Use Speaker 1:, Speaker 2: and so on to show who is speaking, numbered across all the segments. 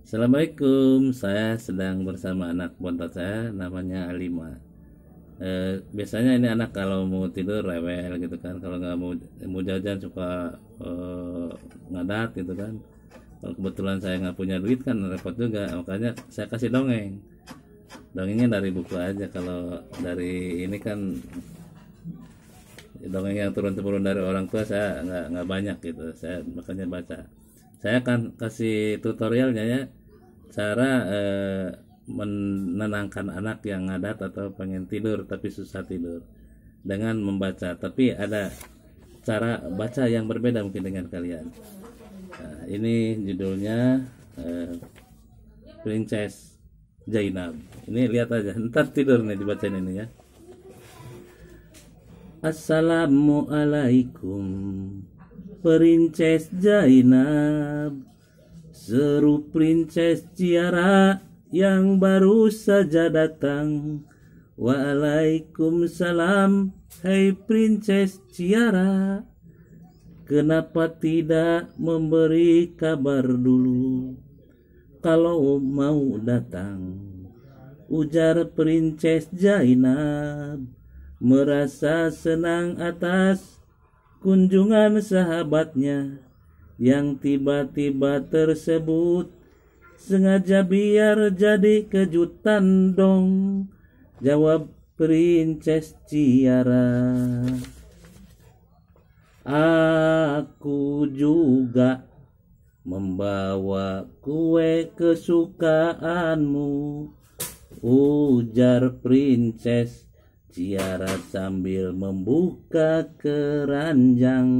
Speaker 1: Assalamualaikum, saya sedang bersama anak bontot saya, namanya Alima. E, biasanya ini anak kalau mau tidur rewel gitu kan, kalau nggak mau mau jajan suka e, ngadat gitu kan. Kalau kebetulan saya nggak punya duit kan repot juga, makanya saya kasih dongeng. Dongengnya dari buku aja, kalau dari ini kan dongeng yang turun-turun dari orang tua saya nggak nggak banyak gitu, saya makanya baca saya akan kasih tutorialnya ya cara eh, menenangkan anak yang ngadat atau pengen tidur tapi susah tidur dengan membaca tapi ada cara baca yang berbeda mungkin dengan kalian nah, ini judulnya eh, Princess Jainab ini lihat aja ntar tidur nih dibacain ini ya Assalamualaikum Princess Zainab Seru Princess Ciara yang baru saja datang Waalaikumsalam Hai hey Princess Ciara Kenapa tidak memberi kabar dulu Kalau mau datang Ujar Princess Zainab Merasa senang atas kunjungan sahabatnya yang tiba-tiba tersebut sengaja biar jadi kejutan dong jawab Princess Ciara aku juga membawa kue kesukaanmu ujar Princess Ziarah sambil membuka keranjang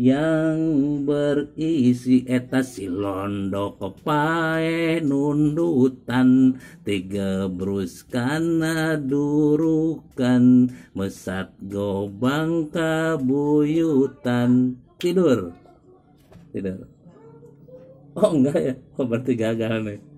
Speaker 1: yang berisi eta silondo kepae nundutan tiga brus kana durukan mesat gobang kabuyutan tidur tidur oh enggak ya oh berarti gagal nih